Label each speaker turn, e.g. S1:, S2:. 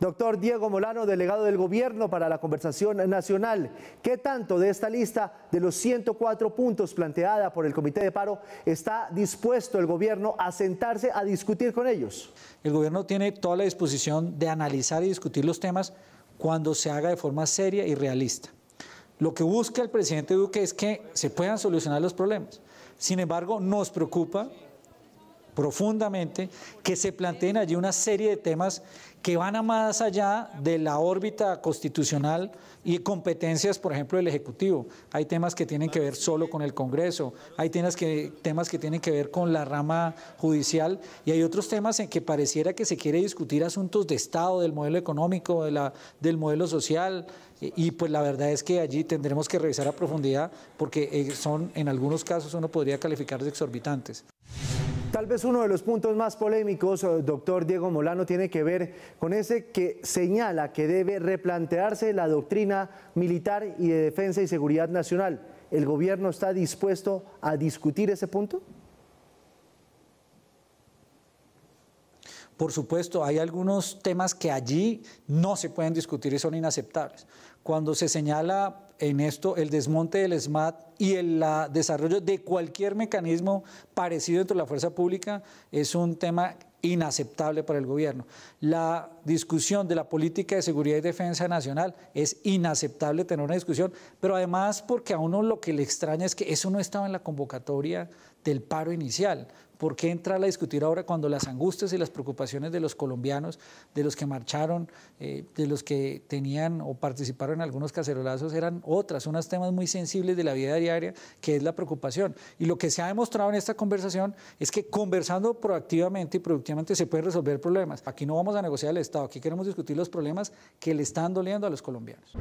S1: Doctor Diego Molano, delegado del Gobierno para la Conversación Nacional, ¿qué tanto de esta lista de los 104 puntos planteada por el Comité de Paro está dispuesto el Gobierno a sentarse a discutir con ellos? El Gobierno
S2: tiene toda la disposición de analizar y discutir los temas cuando se haga de forma seria y realista. Lo que busca el presidente Duque es que se puedan solucionar los problemas. Sin embargo, nos preocupa profundamente, que se planteen allí una serie de temas que van a más allá de la órbita constitucional y competencias, por ejemplo, del Ejecutivo. Hay temas que tienen que ver solo con el Congreso, hay temas que, temas que tienen que ver con la rama judicial y hay otros temas en que pareciera que se quiere discutir asuntos de Estado, del modelo económico, de la, del modelo social. Y, y pues la verdad es que allí tendremos que revisar a profundidad porque eh, son en algunos casos uno podría calificar de exorbitantes.
S1: Tal vez uno de los puntos más polémicos, eh, doctor Diego Molano, tiene que ver con ese que señala que debe replantearse la doctrina militar y de defensa y seguridad nacional. ¿El gobierno está dispuesto a discutir ese punto?
S2: Por supuesto, hay algunos temas que allí no se pueden discutir y son inaceptables. Cuando se señala en esto el desmonte del SMAT y el desarrollo de cualquier mecanismo parecido dentro de la fuerza pública es un tema inaceptable para el gobierno. La discusión de la política de seguridad y defensa nacional es inaceptable tener una discusión, pero además porque a uno lo que le extraña es que eso no estaba en la convocatoria del paro inicial. ¿Por qué entrar a discutir ahora cuando las angustias y las preocupaciones de los colombianos, de los que marcharon, eh, de los que tenían o participaron en algunos cacerolazos, eran otras, unos temas muy sensibles de la vida diaria, que es la preocupación. Y lo que se ha demostrado en esta conversación es que conversando proactivamente y productivamente se pueden resolver problemas. Aquí no vamos a negociar el Estado, aquí queremos discutir los problemas que le están doliendo a los colombianos.